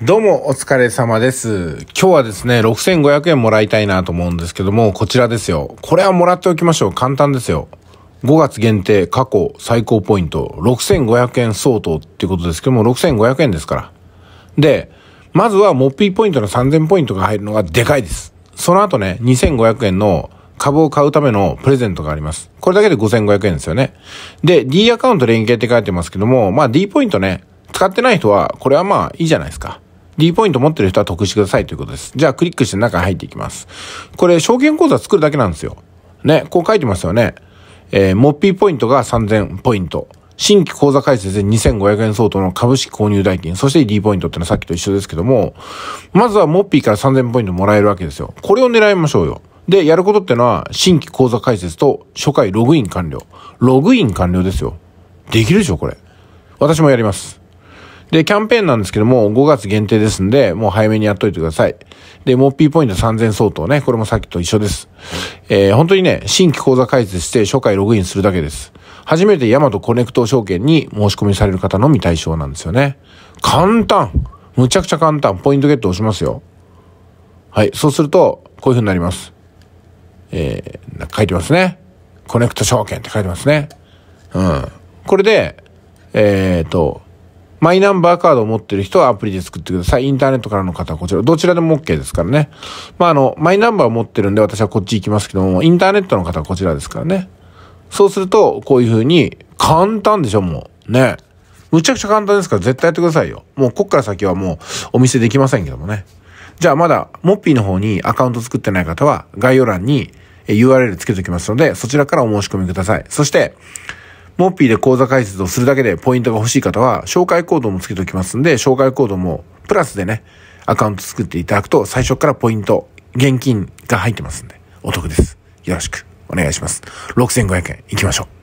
どうもお疲れ様です。今日はですね、6500円もらいたいなと思うんですけども、こちらですよ。これはもらっておきましょう。簡単ですよ。5月限定過去最高ポイント6500円相当っていうことですけども、6500円ですから。で、まずはモッピーポイントの3000ポイントが入るのがでかいです。その後ね、2500円の株を買うためのプレゼントがあります。これだけで5500円ですよね。で、D アカウント連携って書いてますけども、まあ D ポイントね、使ってない人は、これはまあいいじゃないですか。D ポイント持ってる人は得してくださいということです。じゃあクリックして中に入っていきます。これ証券口座作るだけなんですよ。ね、こう書いてますよね。えー、モッピーポイントが3000ポイント。新規口座開設で2500円相当の株式購入代金、そして D ポイントってのはさっきと一緒ですけども、まずはモッピーから3000ポイントもらえるわけですよ。これを狙いましょうよ。で、やることってのは、新規口座開設と初回ログイン完了。ログイン完了ですよ。できるでしょ、これ。私もやります。で、キャンペーンなんですけども、5月限定ですんで、もう早めにやっといてください。で、モッピーポイント3000相当ね、これもさっきと一緒です。えー、本当にね、新規口座開設して初回ログインするだけです。初めてヤマトコネクト証券に申し込みされる方のみ対象なんですよね。簡単むちゃくちゃ簡単ポイントゲット押しますよ。はい、そうすると、こういう風になります。えー、書いてますね。コネクト証券って書いてますね。うん。これで、えっ、と、マイナンバーカードを持ってる人はアプリで作ってください。インターネットからの方はこちら、どちらでも OK ですからね。まあ、あの、マイナンバーを持ってるんで私はこっち行きますけども、インターネットの方はこちらですからね。そうすると、こういう風に、簡単でしょ、もう。ね。むちゃくちゃ簡単ですから絶対やってくださいよ。もうこっから先はもうお見せできませんけどもね。じゃあまだ、モッピーの方にアカウント作ってない方は概要欄に URL つけておきますので、そちらからお申し込みください。そして、モッピーで講座解説をするだけでポイントが欲しい方は、紹介コードもつけておきますんで、紹介コードもプラスでね、アカウント作っていただくと、最初からポイント、現金が入ってますんで、お得です。よろしくお願いします。6500円行きましょう。